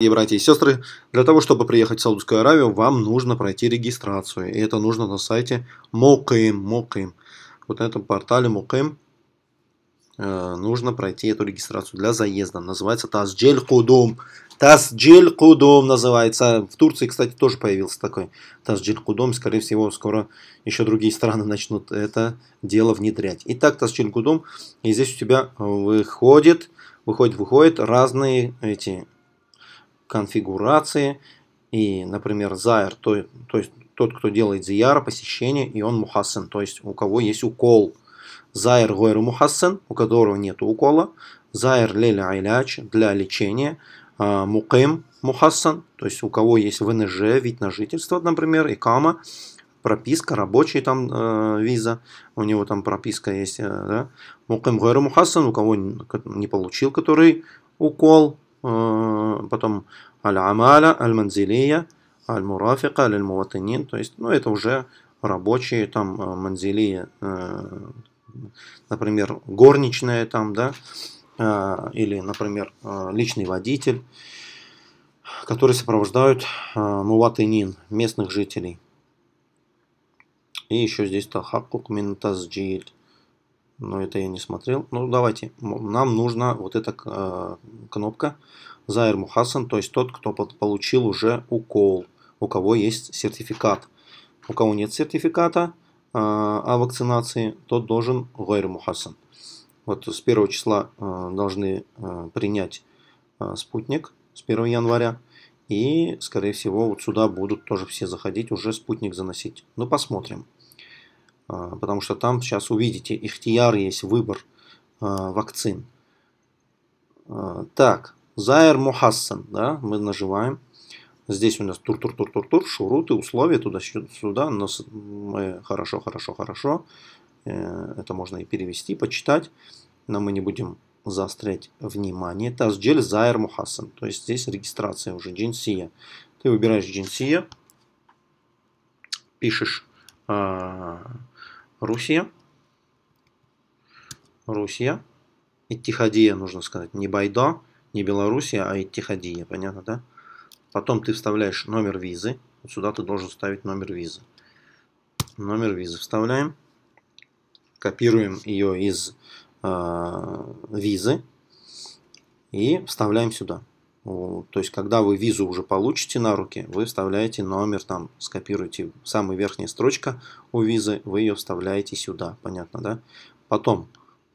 И братья и сестры, для того, чтобы приехать в Саудовскую Аравию, вам нужно пройти регистрацию. И это нужно на сайте Мокэм. Мокэм. Вот на этом портале Мокэм э, нужно пройти эту регистрацию для заезда. Называется Тазджель Кудум. Тазджель Кудум называется. В Турции, кстати, тоже появился такой Тазджель Кудум. Скорее всего, скоро еще другие страны начнут это дело внедрять. Итак, Тазджель Кудум. И здесь у тебя выходит, выходит, выходит разные эти конфигурации. И, например, Зайр, то, то есть тот, кто делает зияра, посещение, и он мухассен, то есть у кого есть укол. Зайр гойру мухассен, у которого нет укола. Зайр леля айляч для лечения. А, муким мухассан, то есть у кого есть ВНЖ, вид на жительство, например, и Кама прописка, рабочий там э, виза, у него там прописка есть, э, да, муким гойру мухассан, у кого не получил, который укол, Э, потом аль-амаля, аль-манзилия, аль-мурафика, аль-муватанин, то есть, ну, это уже рабочие там э, манзилия, э, например, горничная там, да, или, например, личный водитель, которые сопровождают муватынин, местных жителей. И еще здесь тахакук мин тазджид но это я не смотрел. Ну, давайте, нам нужна вот эта э, кнопка Зайр Мухасан, то есть тот, кто получил уже укол, у кого есть сертификат. У кого нет сертификата э, о вакцинации, тот должен Гайр Мухасан. Вот с 1 числа э, должны э, принять э, спутник с 1 января. И, скорее всего, вот сюда будут тоже все заходить, уже спутник заносить. Ну, посмотрим. А, потому что там сейчас увидите, ихтияр есть, выбор а, вакцин. А, так, Зайр Мухассан, да, мы нажимаем. Здесь у нас тур-тур-тур-тур-тур, шуруты, условия туда-сюда, но мы хорошо, хорошо, хорошо. Э, это можно и перевести, почитать, но мы не будем заострять внимание. Тазджель Зайр Мухассан, то есть здесь регистрация уже, джинсия. Ты выбираешь джинсия, пишешь Русия. Русия. Иттихадия, нужно сказать. Не Байда, не Белоруссия, а Иттихадия. Понятно, да? Потом ты вставляешь номер визы. Вот сюда ты должен ставить номер визы. Номер визы вставляем. Копируем ее из э, визы. И вставляем сюда. То есть, когда вы визу уже получите на руки, вы вставляете номер, там скопируете самая верхняя строчка у визы, вы ее вставляете сюда, понятно, да? Потом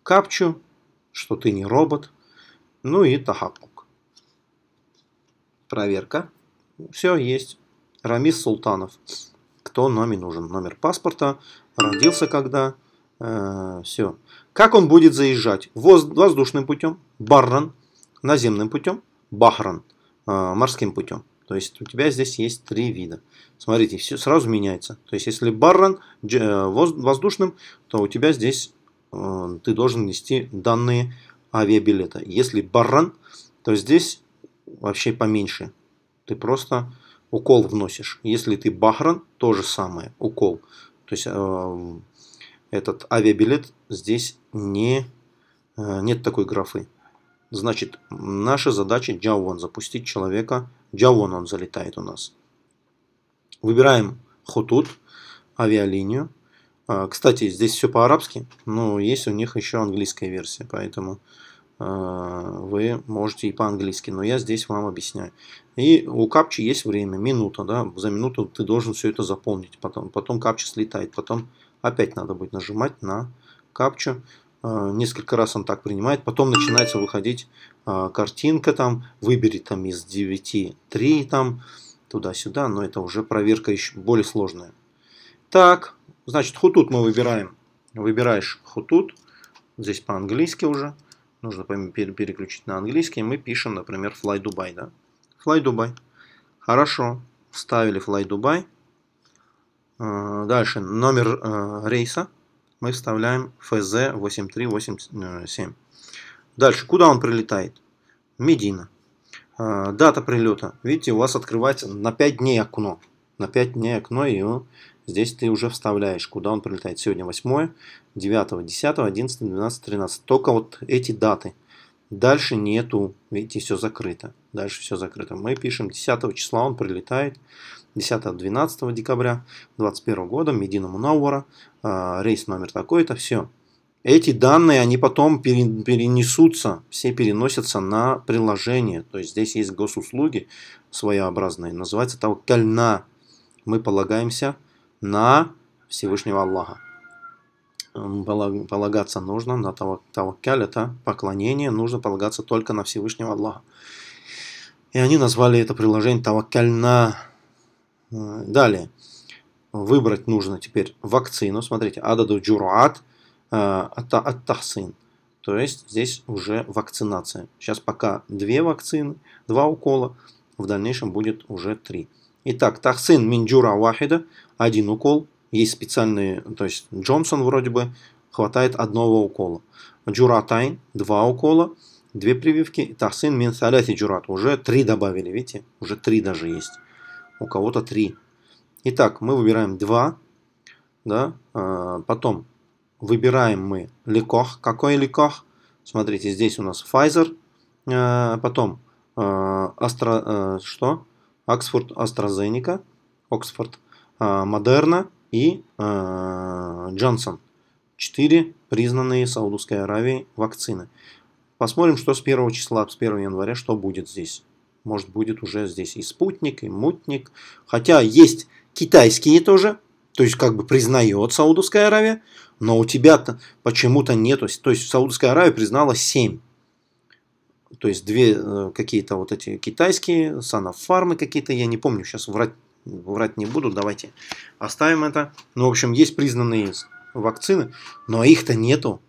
капчу, что ты не робот, ну и тахапук. Проверка. Все есть. Рамис Султанов. Кто номер нужен? Номер паспорта, родился когда, э, все. Как он будет заезжать? Воз, воздушным путем, барран, наземным путем – бахран, а, морским путем. То есть у тебя здесь есть три вида. Смотрите, все сразу меняется. То есть если барран э, воздушным, то у тебя здесь э, ты должен нести данные авиабилета. Если барран, то здесь вообще поменьше. Ты просто укол вносишь. Если ты бахран, то же самое, укол. То есть э, этот авиабилет здесь не, нет такой графы. Значит, наша задача Jawan, запустить человека. Jawan он залетает у нас. Выбираем Хутут, авиалинию. А, кстати, здесь все по-арабски, но есть у них еще английская версия, поэтому а, вы можете и по-английски, но я здесь вам объясняю. И у капчи есть время, минута, да, за минуту ты должен все это заполнить, потом, потом капча слетает, потом опять надо будет нажимать на капчу. А, несколько раз он так принимает, потом начинается выходить а, картинка там, выбери там из 9 3 там, туда-сюда, но это уже проверка еще более сложная. Так, значит, хутут мы выбираем. Выбираешь хутут, здесь по-английски уже, нужно переключить на английский, мы пишем, например, Fly Dubai, да? Fly Dubai. Хорошо, вставили Fly Dubai. А, дальше номер э, рейса мы вставляем ФЗ8387. Дальше, куда он прилетает? Медина. А, дата прилета. Видите, у вас открывается на 5 дней окно. На 5 дней окно, и здесь ты уже вставляешь, куда он прилетает. Сегодня 8, 9, 10, 11, 12, 13. Только вот эти даты. Дальше нету, видите, все закрыто. Дальше все закрыто. Мы пишем 10 числа он прилетает. 10-12 декабря 2021 года, Медина Мунаура, а, рейс номер такой-то, все. Эти данные, они потом перенесутся, все переносятся на приложение. То есть здесь есть госуслуги своеобразные, называется того кальна Мы полагаемся на Всевышнего Аллаха. Полагаться нужно на того Таваккаль, это поклонение, нужно полагаться только на Всевышнего Аллаха. И они назвали это приложение Таваккальна. Э, далее. Выбрать нужно теперь вакцину. Смотрите, ададу джурат э, ат-тахсин. То есть здесь уже вакцинация. Сейчас пока две вакцины, два укола. В дальнейшем будет уже три. Итак, тахсин минджура вахида, один укол. Есть специальные, то есть Джонсон вроде бы, хватает одного укола. Джуратайн, два укола, две прививки. Тахсин мин саляси джурат. Уже три добавили, видите? Уже три даже есть у кого-то 3. Итак, мы выбираем 2, да, а, потом выбираем мы лекох. Какой лекох? Смотрите, здесь у нас Pfizer, а, потом Astra, а, что? Oxford AstraZeneca, Oxford, Moderna и Johnson. Четыре признанные Саудовской Аравией вакцины. Посмотрим, что с 1 числа, с 1 января, что будет здесь. Может, будет уже здесь и спутник, и мутник. Хотя есть китайские тоже, то есть как бы признает Саудовская Аравия, но у тебя-то почему-то нету. То есть Саудовская Аравия признала 7. То есть две э, какие-то вот эти китайские, санафармы какие-то, я не помню, сейчас врать, врать не буду, давайте оставим это. Ну, в общем, есть признанные вакцины, но их-то нету.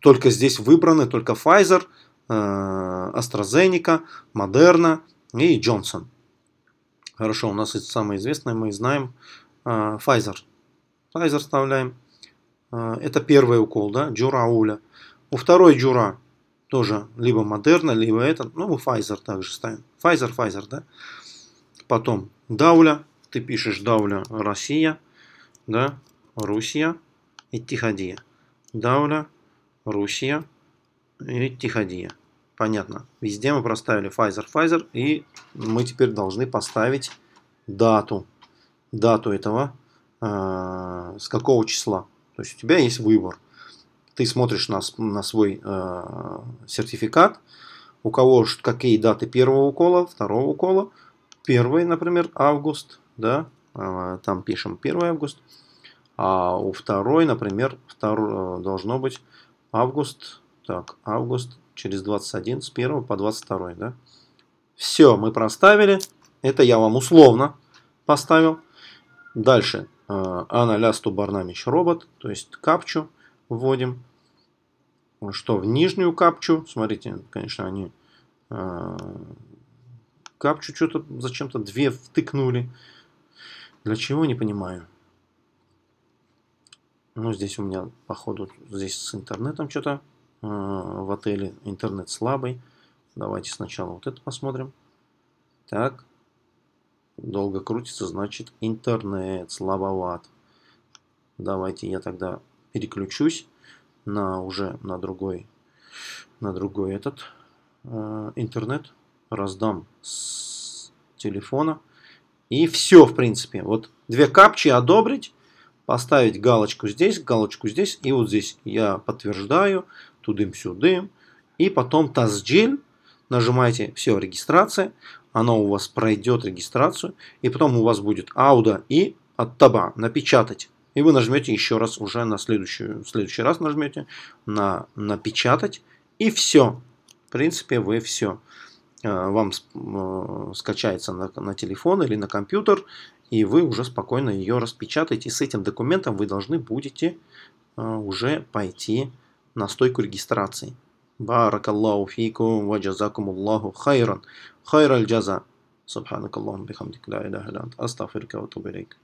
Только здесь выбраны, только Pfizer, Э, AstraZeneca, Moderna и Johnson. Хорошо, у нас самое известное, мы знаем э, Pfizer. Pfizer вставляем. Э, это первый укол, да, дюра уля. У второй дюра тоже либо Moderna, либо это, ну, мы Pfizer также ставим. Pfizer, Pfizer, да. Потом Дауля, ты пишешь Дауля Россия, да, Русия, Иттихадия. Дауля, Русия, и Тиходия. Понятно. Везде мы проставили Pfizer, Pfizer, и мы теперь должны поставить дату. Дату этого, э, с какого числа. То есть у тебя есть выбор. Ты смотришь на, на свой э, сертификат, у кого какие даты первого укола, второго укола. Первый, например, август, да, э, там пишем 1 август. А у второй, например, втор, э, должно быть август так, август через 21, с 1 по 22, да? Все, мы проставили. Это я вам условно поставил. Дальше. Э, Ана лясту барнамич робот, то есть капчу вводим. Что в нижнюю капчу, смотрите, конечно, они э, капчу что-то зачем-то две втыкнули. Для чего, не понимаю. Ну, здесь у меня, походу, здесь с интернетом что-то а, в отеле интернет слабый. Давайте сначала вот это посмотрим. Так, долго крутится, значит интернет слабоват. Давайте я тогда переключусь на уже на другой, на другой этот э, интернет. Раздам с телефона. И все, в принципе. Вот две капчи одобрить, поставить галочку здесь, галочку здесь и вот здесь. Я подтверждаю, тудым-сюдым. И потом Тазджель. Нажимаете «Все, регистрация». она у вас пройдет регистрацию. И потом у вас будет «Ауда» и «Оттаба». Напечатать. И вы нажмете еще раз уже на следующую. В следующий раз нажмете на «Напечатать». И все. В принципе, вы все. Э, вам э, скачается на, на телефон или на компьютер, и вы уже спокойно ее распечатаете. и С этим документом вы должны будете э, уже пойти на стойку регистрации. Баракаллаху фикум ва джазакум Аллаху хайран. Хайраль джаза. Субханакаллаху бихамдик ла иляха ля ант. Астафирка ва тубирейк.